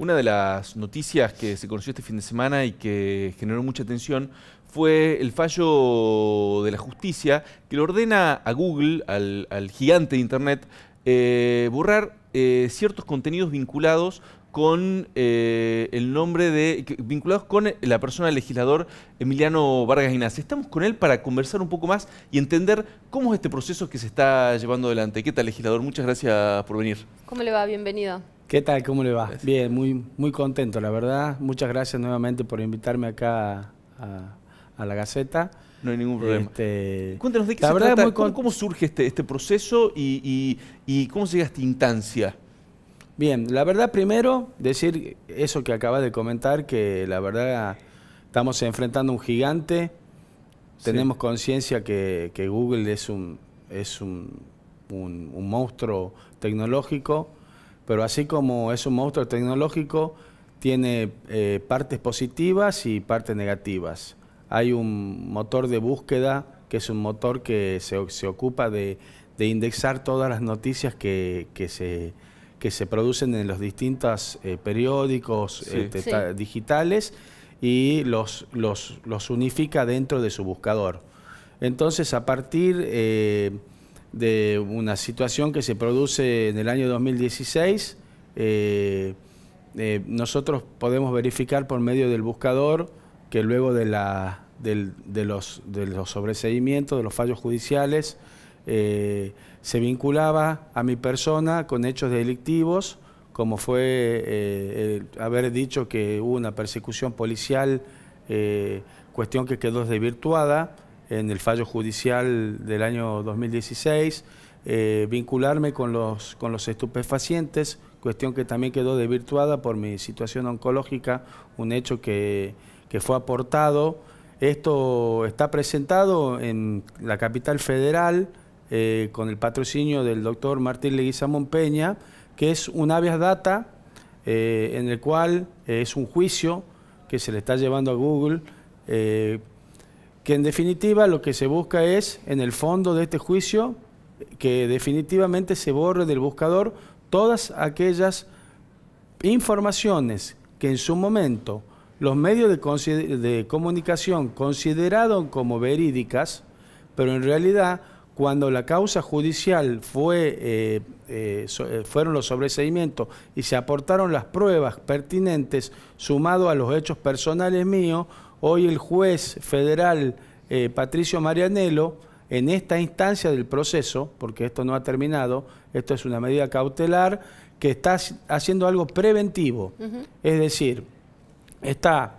Una de las noticias que se conoció este fin de semana y que generó mucha atención fue el fallo de la justicia que le ordena a Google, al, gigante de Internet, eh, borrar eh, ciertos contenidos vinculados con eh, el nombre de. vinculados con la persona del legislador Emiliano Vargas Ignacio. Estamos con él para conversar un poco más y entender cómo es este proceso que se está llevando adelante. ¿Qué tal, legislador? Muchas gracias por venir. ¿Cómo le va? Bienvenido. ¿Qué tal? ¿Cómo le va? Bien, muy, muy contento, la verdad. Muchas gracias nuevamente por invitarme acá a, la Gaceta. No hay ningún problema. Este, Cuéntanos de qué se trata, ¿Cómo, surge este, este proceso y, cómo se llega esta instancia? Bien, la verdad primero decir eso que acabas de comentar, que la verdad estamos enfrentando un gigante, tenemos conciencia que, Google es un, es un monstruo tecnológico, pero así como es un monstruo tecnológico, tiene eh, partes positivas y partes negativas. Hay un motor de búsqueda que es un motor que se, ocupa de, indexar todas las noticias que, se, que se producen en los distintos eh, periódicos eh, digitales y los, los, los, unifica dentro de su buscador. Entonces, a partir de una situación que se produce en el año 2016. Eh, eh, nosotros podemos verificar por medio del buscador que luego de, los, de los de los fallos judiciales, eh, se vinculaba a mi persona con hechos delictivos, como fue haber dicho que hubo una persecución policial, cuestión que quedó desvirtuada en el fallo judicial del año 2016, eh, vincularme con los, con los estupefacientes, cuestión que también quedó desvirtuada por mi situación oncológica, un hecho que, fue aportado. Esto está presentado en la capital federal eh, con el patrocinio del doctor Martín Leguizamón Peña, que es un habeas data eh, en el cual es un juicio que se le está llevando a Google que en definitiva lo que se busca es, en el fondo de este juicio, que definitivamente se borre del buscador todas aquellas informaciones que en su momento los medios de, comunicación consideraron como verídicas, pero en realidad cuando la causa judicial fue, eh, eh, eh, fueron los sobreseimientos y se aportaron las pruebas pertinentes sumado a los hechos personales míos, Hoy el juez federal eh, Patricio Marianello, en esta instancia del proceso, porque esto no ha terminado, esto es una medida cautelar, que está haciendo algo preventivo. Es decir, está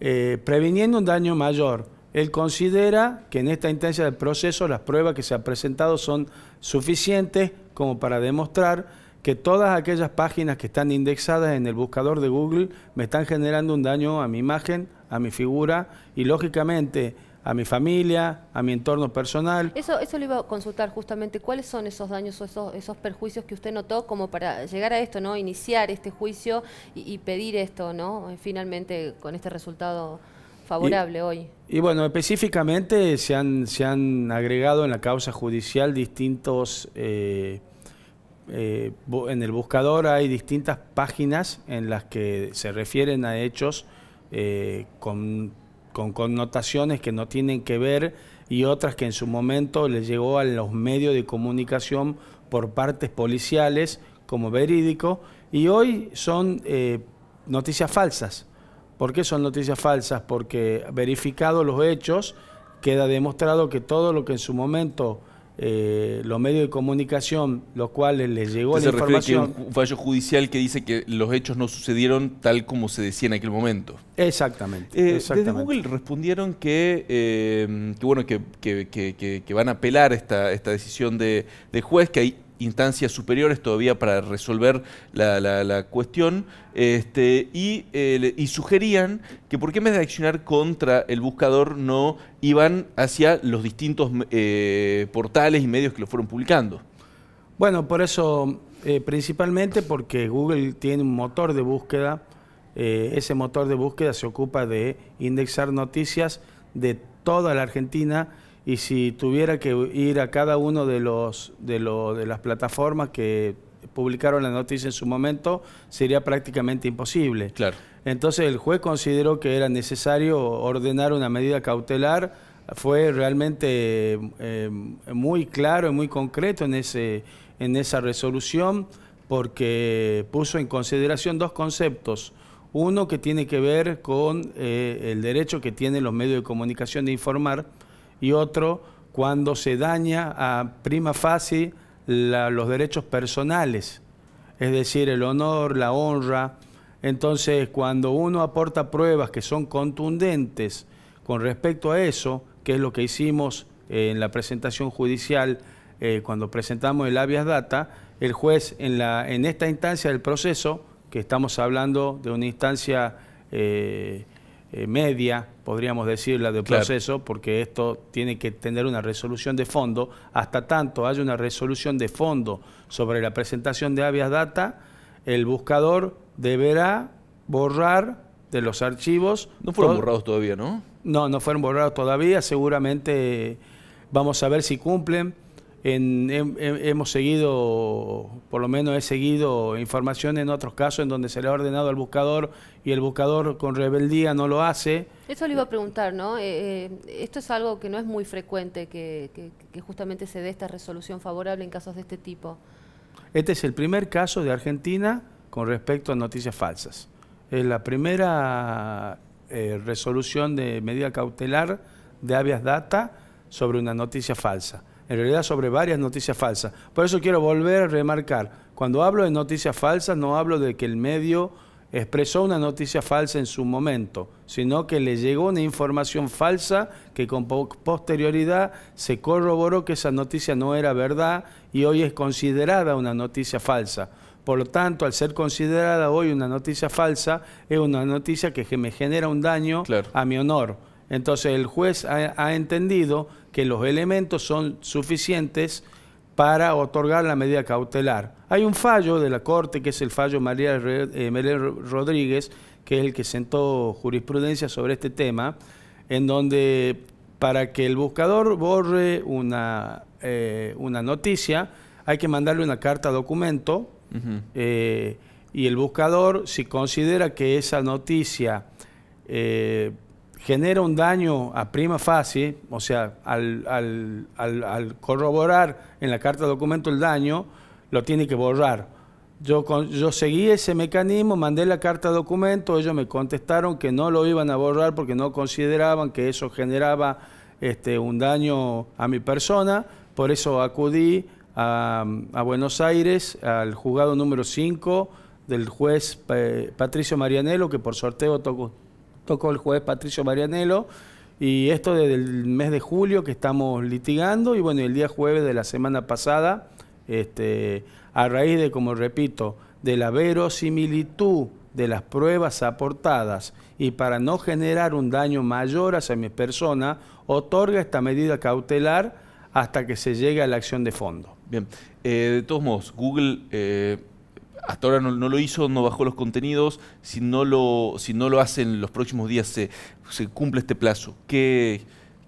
eh, previniendo un daño mayor. Él considera que en esta instancia del proceso las pruebas que se han presentado son suficientes como para demostrar que todas aquellas páginas que están indexadas en el buscador de Google me están generando un daño a mi imagen, a mi figura y lógicamente a mi familia, a mi entorno personal. Eso, eso le iba a consultar justamente, ¿cuáles son esos daños o esos, esos perjuicios que usted notó como para llegar a esto, ¿no? Iniciar este juicio y, pedir esto, ¿no? Eh, finalmente con este resultado favorable hoy. Y bueno, específicamente se han, se han agregado en la causa judicial distintos... Eh, eh, en el buscador hay distintas páginas en las que se refieren a hechos eh, con, connotaciones que no tienen que ver y otras que en su momento le llegó a los medios de comunicación por partes policiales como verídico y hoy son eh, noticias falsas. ¿Por qué son noticias falsas? Porque verificados los hechos, queda demostrado que todo lo que en su momento eh, los medios de comunicación, los cuales les llegó la se información. un fallo judicial que dice que los hechos no sucedieron tal como se decía en aquel momento. Exactamente. Eh, desde Google respondieron que, eh, que bueno que, van a apelar esta, esta decisión de, de juez, que hay instancias superiores todavía para resolver la, cuestión, este, eh, y, sugerían que por qué en vez de accionar contra el buscador no iban hacia los distintos eh, portales y medios que lo fueron publicando. Bueno, por eso, eh, principalmente porque Google tiene un motor de búsqueda, ese motor de búsqueda se ocupa de indexar noticias de toda la Argentina, y si tuviera que ir a cada uno de, los, de, de las plataformas que publicaron la noticia en su momento, sería prácticamente imposible. Claro. Entonces el juez consideró que era necesario ordenar una medida cautelar. Fue realmente eh, muy claro y muy concreto en, ese, en esa resolución porque puso en consideración dos conceptos. Uno que tiene que ver con eh, el derecho que tienen los medios de comunicación de informar y otro cuando se daña a prima facie los derechos personales, es decir, el honor, la honra. Entonces, cuando uno aporta pruebas que son contundentes con respecto a eso, que es lo que hicimos eh, en la presentación judicial eh, cuando presentamos el habeas data, el juez en, la, en esta instancia del proceso, que estamos hablando de una instancia eh, eh, media, podríamos decirla, de proceso, porque esto tiene que tener una resolución de fondo. Hasta tanto haya una resolución de fondo sobre la presentación de avias data, el buscador deberá borrar de los archivos. No fueron borrados todavía, ¿no? No, no fueron borrados todavía. Seguramente eh, vamos a ver si cumplen hemos seguido, por lo menos he seguido información en otros casos en donde se le ha ordenado al buscador y el buscador con rebeldía no lo hace. Eso le iba a preguntar, ¿no? Eh, eh, esto es algo que no es muy frecuente, que, justamente se dé esta resolución favorable en casos de este tipo. Este es el primer caso de Argentina con respecto a noticias falsas. Es la primera eh, resolución de medida cautelar de habeas data sobre una noticia falsa en realidad sobre varias noticias falsas. Por eso quiero volver a remarcar, cuando hablo de noticias falsas no hablo de que el medio expresó una noticia falsa en su momento, sino que le llegó una información falsa que con posterioridad se corroboró que esa noticia no era verdad y hoy es considerada una noticia falsa. Por lo tanto, al ser considerada hoy una noticia falsa, es una noticia que me genera un daño a mi honor. Entonces el juez ha entendido que los elementos son suficientes para otorgar la medida cautelar. Hay un fallo de la Corte, que es el fallo María eh, Rodríguez, que es el que sentó jurisprudencia sobre este tema, en donde para que el buscador borre una, eh, una noticia, hay que mandarle una carta documento eh, y el buscador, si considera que esa noticia genera un daño a prima facie, o sea, al, corroborar en la carta de documento el daño, lo tiene que borrar. Yo, seguí ese mecanismo, mandé la carta de documento, ellos me contestaron que no lo iban a borrar porque no consideraban que eso generaba este, un daño a mi persona, por eso acudí a, Buenos Aires, al juzgado número 5 del juez eh, Patricio Marianelo, que por sorteo tocó, tocó el juez Patricio Marianelo. Y esto desde el mes de julio que estamos litigando y bueno, el día jueves de la semana pasada, este, a raíz de, como repito, de la verosimilitud de las pruebas aportadas y para no generar un daño mayor hacia mi persona, otorga esta medida cautelar hasta que se llegue a la acción de fondo. Bien, eh, de todos modos, Google... Eh, hasta ahora no, lo hizo, no bajó los contenidos. Si no lo, si no lo hacen los próximos días, se, cumple este plazo. ¿Qué,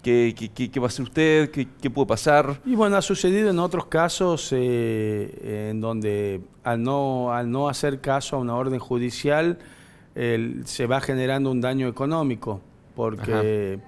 qué, qué, qué va a hacer usted? ¿Qué, puede pasar? Y bueno, ha sucedido en otros casos eh, en donde al no, al no hacer caso a una orden judicial se va generando un daño económico, porque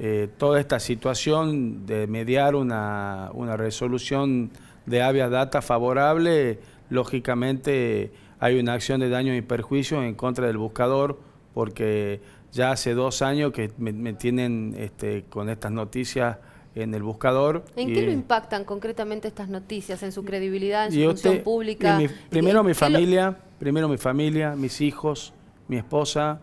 eh, toda esta situación de mediar una, una resolución de habeas data favorable lógicamente hay una acción de daño y perjuicio en contra del buscador porque ya hace dos años que me, tienen este, con estas noticias en el buscador. ¿En qué lo impactan concretamente estas noticias? ¿En su credibilidad, en su función pública? primero mi familia, primero mi familia, mis hijos, mi esposa,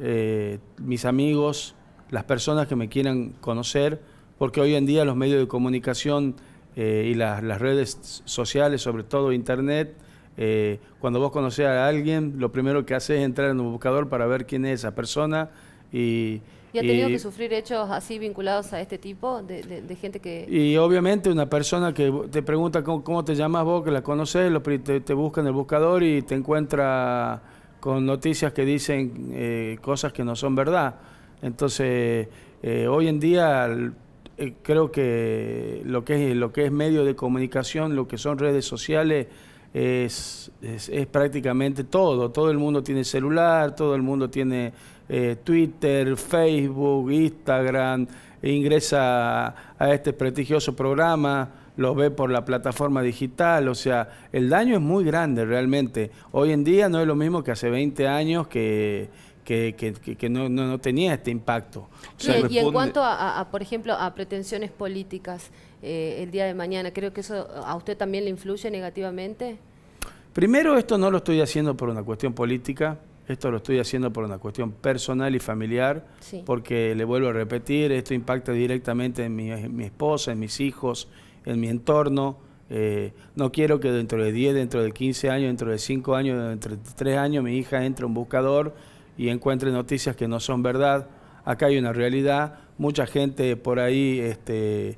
eh, mis amigos, las personas que me quieran conocer, porque hoy en día los medios de comunicación eh, y las redes sociales, sobre todo internet, eh, cuando vos conocés a alguien, lo primero que haces es entrar en un buscador para ver quién es esa persona y... ha tenido que sufrir hechos así vinculados a este tipo de, gente que...? Y obviamente una persona que te pregunta cómo, te llamas vos, que la conoces, te, te, busca en el buscador y te encuentra con noticias que dicen eh, cosas que no son verdad. Entonces, hoy en día eh, creo que lo que es lo que es medio de comunicación, lo que son redes sociales es, es, prácticamente todo. Todo el mundo tiene celular, todo el mundo tiene eh, Twitter, Facebook, Instagram, ingresa a, a este prestigioso programa lo ve por la plataforma digital, o sea, el daño es muy grande realmente. Hoy en día no es lo mismo que hace 20 años que, que, no, tenía este impacto. y, en cuanto a, por ejemplo, a pretensiones políticas eh, el día de mañana, ¿creo que eso a usted también le influye negativamente? Primero, esto no lo estoy haciendo por una cuestión política, esto lo estoy haciendo por una cuestión personal y familiar, porque le vuelvo a repetir, esto impacta directamente en mi, esposa, en mis hijos, en mi entorno. Eh, no quiero que dentro de 10, dentro de 15 años, dentro de 5 años, dentro de 3 años, mi hija entre un buscador y encuentre noticias que no son verdad. Acá hay una realidad, mucha gente por ahí este,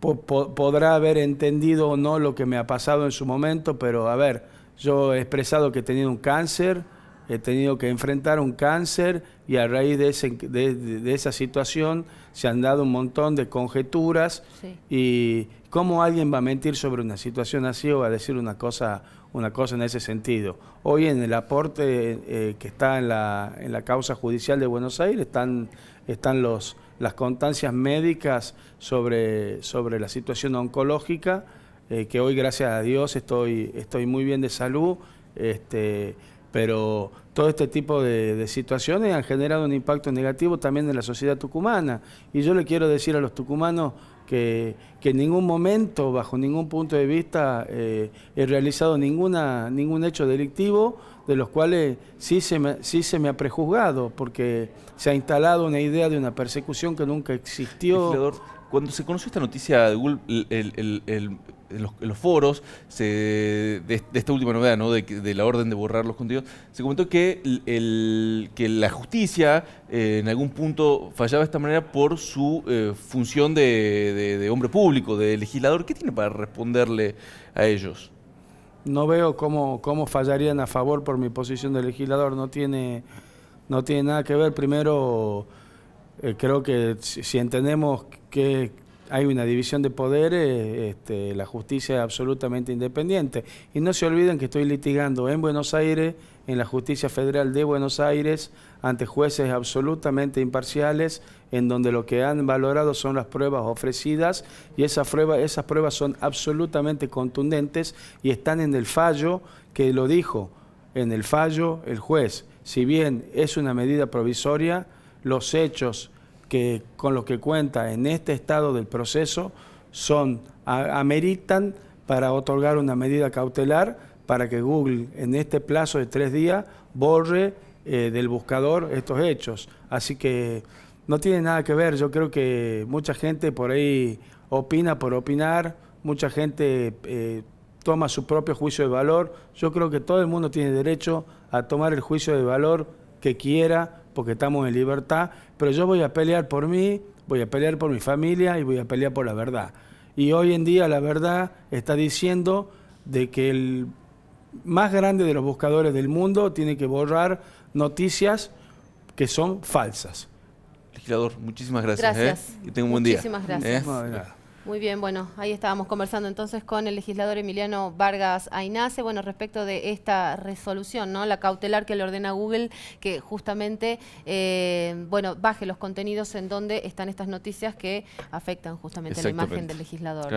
podrá haber entendido o no lo que me ha pasado en su momento, pero a ver, yo he expresado que he tenido un cáncer, he tenido que enfrentar un cáncer y a raíz de, de, esa situación se han dado un montón de conjeturas y cómo alguien va a mentir sobre una situación así o va a decir una cosa una cosa en ese sentido. Hoy en el aporte eh, que está en la, causa judicial de Buenos Aires están, están los, las constancias médicas sobre, sobre la situación oncológica, eh, que hoy gracias a Dios estoy, estoy muy bien de salud, este, pero todo este tipo de, situaciones han generado un impacto negativo también en la sociedad tucumana. Y yo le quiero decir a los tucumanos, que, en ningún momento, bajo ningún punto de vista, eh, he realizado ninguna, ningún hecho delictivo, de los cuales sí se, sí se me ha prejuzgado, porque se ha instalado una idea de una persecución que nunca existió. Cuando se conoció esta noticia de en, los, foros de, esta última novedad, ¿no? de, la orden de borrar los contenidos, se comentó que, que la justicia eh, en algún punto fallaba de esta manera por su eh, función de, hombre público, de legislador. ¿Qué tiene para responderle a ellos? No veo cómo, cómo fallarían a favor por mi posición de legislador. No tiene, no tiene nada que ver. Primero, eh, creo que si entendemos que hay una división de poderes, este, la justicia es absolutamente independiente. Y no se olviden que estoy litigando en Buenos Aires, en la justicia federal de Buenos Aires, ante jueces absolutamente imparciales, en donde lo que han valorado son las pruebas ofrecidas y esas pruebas, esas pruebas son absolutamente contundentes y están en el fallo que lo dijo, en el fallo el juez. Si bien es una medida provisoria, los hechos que con lo que cuenta en este estado del proceso son ameritan para otorgar una medida cautelar para que Google en este plazo de tres días borre eh, del buscador estos hechos. Así que no tiene nada que ver, yo creo que mucha gente por ahí opina por opinar, mucha gente eh, toma su propio juicio de valor, yo creo que todo el mundo tiene derecho a tomar el juicio de valor que quiera porque estamos en libertad, pero yo voy a pelear por mí, voy a pelear por mi familia y voy a pelear por la verdad. Y hoy en día la verdad está diciendo de que el más grande de los buscadores del mundo tiene que borrar noticias que son falsas. Legislador, muchísimas gracias. ¿eh? Gracias. Que tenga un buen día. Muchísimas gracias. ¿Eh? Muy bien, bueno, ahí estábamos conversando entonces con el legislador Emiliano Vargas Ainace, bueno, respecto de esta resolución, ¿no? La cautelar que le ordena Google que justamente, eh, bueno, baje los contenidos en donde están estas noticias que afectan justamente la imagen del legislador,